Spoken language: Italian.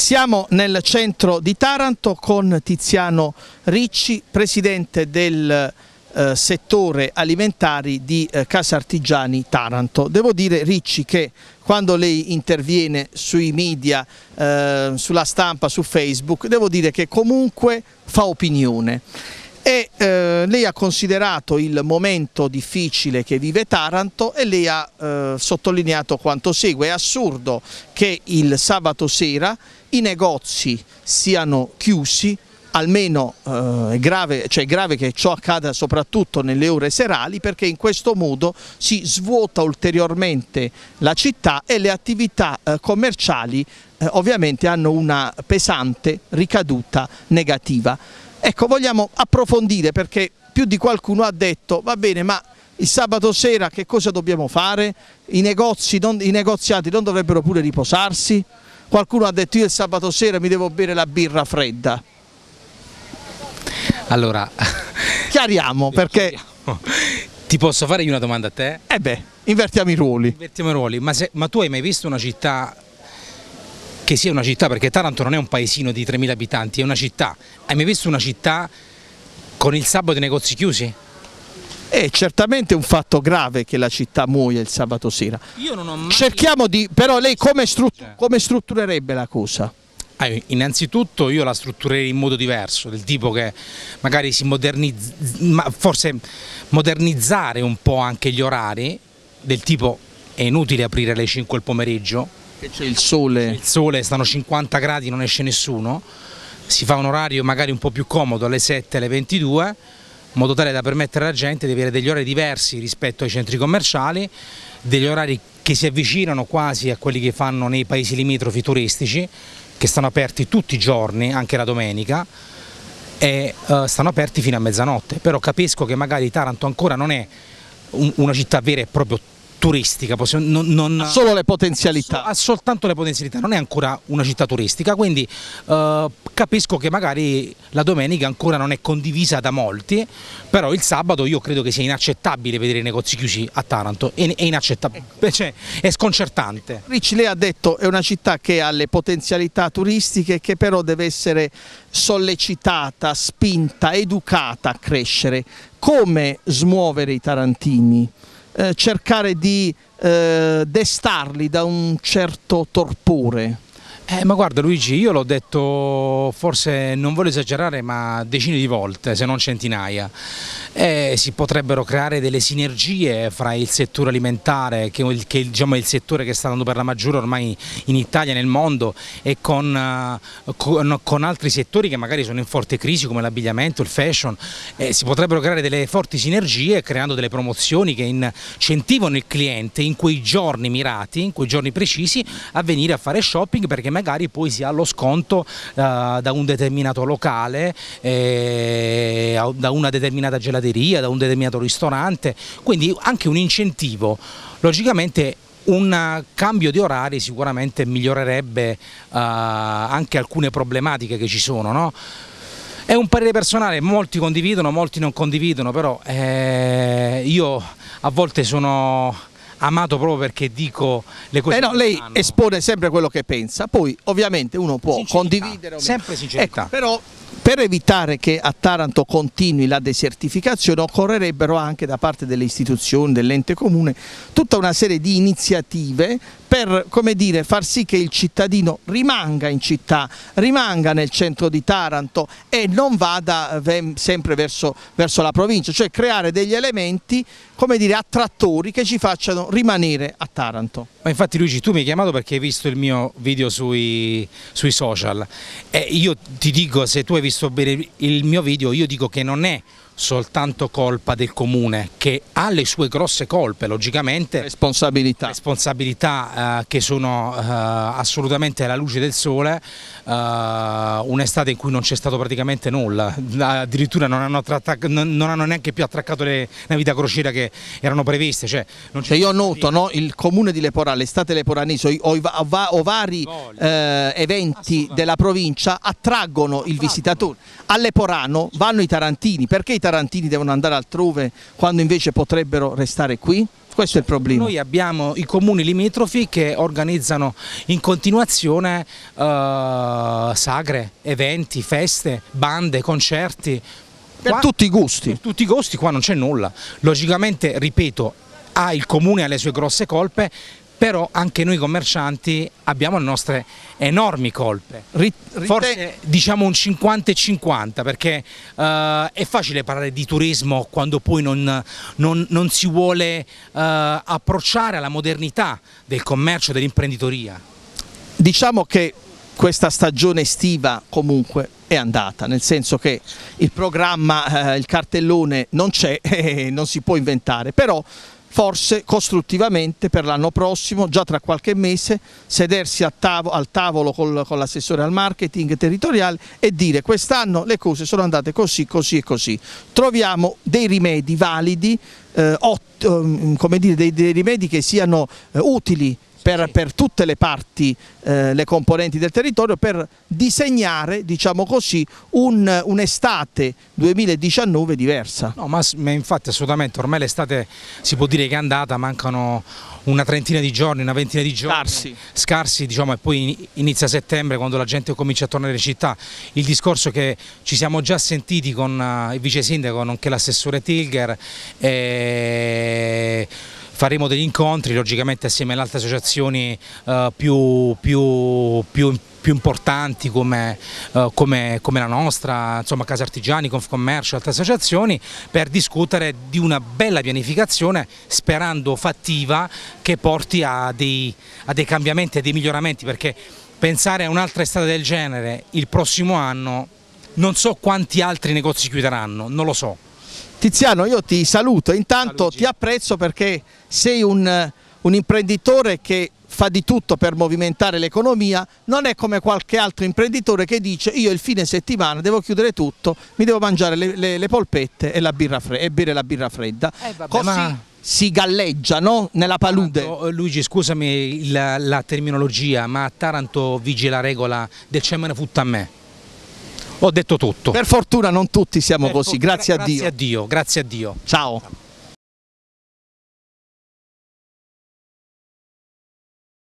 Siamo nel centro di Taranto con Tiziano Ricci, presidente del eh, settore alimentari di eh, Casa Artigiani Taranto. Devo dire Ricci che quando lei interviene sui media, eh, sulla stampa, su Facebook, devo dire che comunque fa opinione e eh, lei ha considerato il momento difficile che vive Taranto e lei ha eh, sottolineato quanto segue. È assurdo che il sabato sera i negozi siano chiusi almeno eh, è, grave, cioè è grave che ciò accada soprattutto nelle ore serali perché in questo modo si svuota ulteriormente la città e le attività eh, commerciali eh, ovviamente hanno una pesante ricaduta negativa. Ecco, vogliamo approfondire perché più di qualcuno ha detto, va bene, ma il sabato sera che cosa dobbiamo fare? I, negozi non, i negoziati non dovrebbero pure riposarsi? Qualcuno ha detto io il sabato sera mi devo bere la birra fredda. Allora... Chiariamo perché... Chiariamo. Ti posso fare io una domanda a te? Eh beh, invertiamo i ruoli. Invertiamo i ruoli, ma, se, ma tu hai mai visto una città che sia una città, perché Taranto non è un paesino di 3.000 abitanti, è una città. Hai mai visto una città con il sabato i negozi chiusi? È certamente un fatto grave che la città muoia il sabato sera. Io non ho mai... Cerchiamo di... però lei come, struttur come strutturerebbe la cosa? Ah, innanzitutto io la strutturerei in modo diverso, del tipo che magari si modernizza, ma forse modernizzare un po' anche gli orari, del tipo è inutile aprire alle 5 il pomeriggio, c'è il sole. Il sole, stanno 50 gradi, non esce nessuno. Si fa un orario magari un po' più comodo alle 7, alle 22, in modo tale da permettere alla gente di avere degli orari diversi rispetto ai centri commerciali, degli orari che si avvicinano quasi a quelli che fanno nei paesi limitrofi turistici, che stanno aperti tutti i giorni, anche la domenica, e uh, stanno aperti fino a mezzanotte. Però capisco che magari Taranto ancora non è un, una città vera e proprio turistica, possiamo, non, non, ha solo le potenzialità. Ha soltanto le potenzialità, non è ancora una città turistica, quindi eh, capisco che magari la domenica ancora non è condivisa da molti, però il sabato io credo che sia inaccettabile vedere i negozi chiusi a Taranto, è, è inaccettabile, ecco. cioè, è sconcertante. Ricci, lei ha detto che è una città che ha le potenzialità turistiche che però deve essere sollecitata, spinta, educata a crescere. Come smuovere i tarantini? Eh, cercare di eh, destarli da un certo torpore. Eh, ma guarda Luigi, io l'ho detto forse non voglio esagerare ma decine di volte, se non centinaia. Eh, si potrebbero creare delle sinergie fra il settore alimentare, che, che diciamo, è il settore che sta andando per la maggiore ormai in Italia, nel mondo, e con, eh, con, con altri settori che magari sono in forte crisi come l'abbigliamento, il fashion. Eh, si potrebbero creare delle forti sinergie creando delle promozioni che incentivano il cliente in quei giorni mirati, in quei giorni precisi, a venire a fare shopping perché magari magari poi si ha lo sconto eh, da un determinato locale, eh, da una determinata gelateria, da un determinato ristorante, quindi anche un incentivo. Logicamente un cambio di orari sicuramente migliorerebbe uh, anche alcune problematiche che ci sono. No? È un parere personale, molti condividono, molti non condividono, però eh, io a volte sono amato proprio perché dico le cose. Eh no, lei espone sempre quello che pensa, poi ovviamente uno può sincerità. condividere. Sempre sincerità. Ecco, però per evitare che a Taranto continui la desertificazione occorrerebbero anche da parte delle istituzioni, dell'ente comune, tutta una serie di iniziative per dire, far sì che il cittadino rimanga in città, rimanga nel centro di Taranto e non vada eh, sempre verso, verso la provincia, cioè creare degli elementi dire, attrattori che ci facciano rimanere a Taranto. Ma infatti Luigi tu mi hai chiamato perché hai visto il mio video sui, sui social e io ti dico se tu hai visto spesso per il mio video io dico che non è soltanto colpa del comune che ha le sue grosse colpe logicamente responsabilità, responsabilità eh, che sono eh, assolutamente alla luce del sole eh, un'estate in cui non c'è stato praticamente nulla addirittura non hanno, non hanno, neanche più attraccato le navita crociera che erano previste cioè, cioè io noto no, il comune di Leporà l'estate leporanese o, o, vari eh, eventi della provincia attraggono il visitatore a Leporano vanno i tarantini perché i tarantini tarantini devono andare altrove quando invece potrebbero restare qui? Questo è il problema. Noi abbiamo i comuni limitrofi che organizzano in continuazione eh, sagre, eventi, feste, bande, concerti. Per tutti i gusti. Per tutti i gusti, qua non c'è nulla. Logicamente, ripeto, ha il comune alle sue grosse colpe, però anche noi commercianti abbiamo le nostre enormi colpe, forse diciamo un 50 e 50 perché eh, è facile parlare di turismo quando poi non, non, non si vuole eh, approcciare alla modernità del commercio, dell'imprenditoria. Diciamo che questa stagione estiva comunque è andata, nel senso che il programma, eh, il cartellone non c'è, non si può inventare, però forse costruttivamente per l'anno prossimo, già tra qualche mese, sedersi tavo al tavolo col, con l'assessore al marketing territoriale e dire quest'anno le cose sono andate così, così e così. Troviamo dei rimedi validi, eh, ot, eh, dire, dei, dei, rimedi che siano eh, utili per, sì. per tutte le parti, eh, le componenti del territorio, per disegnare, diciamo così, un'estate un 2019 diversa. No, ma, ma infatti assolutamente, ormai l'estate si può dire che è andata, mancano una trentina di giorni, una ventina di giorni scarsi, scarsi diciamo, e poi inizia settembre quando la gente comincia a tornare in città. Il discorso che ci siamo già sentiti con eh, il vice sindaco, nonché l'assessore Tilger, e eh, faremo degli incontri logicamente assieme alle altre associazioni eh, più, più, più, più, importanti come, eh, come, come, la nostra, insomma Casa Artigiani, Confcommercio e altre associazioni per discutere di una bella pianificazione sperando fattiva che porti a dei, a dei cambiamenti, a dei miglioramenti perché pensare a un'altra estate del genere il prossimo anno non so quanti altri negozi chiuderanno, non lo so. Tiziano io ti saluto, intanto Salucci. ti apprezzo perché sei un, un imprenditore che fa di tutto per movimentare l'economia, non è come qualche altro imprenditore che dice io il fine settimana devo chiudere tutto, mi devo mangiare le, le, le polpette e, e, bere la birra fredda. Eh, vabbè, Così ma... si galleggia no? nella palude. Taranto, eh, Luigi scusami la, la, terminologia, ma a Taranto vige la regola del cemene futta a me ho detto tutto. Per fortuna non tutti siamo per così, grazie, grazie, a Dio. Grazie a Dio, grazie a Dio. Ciao.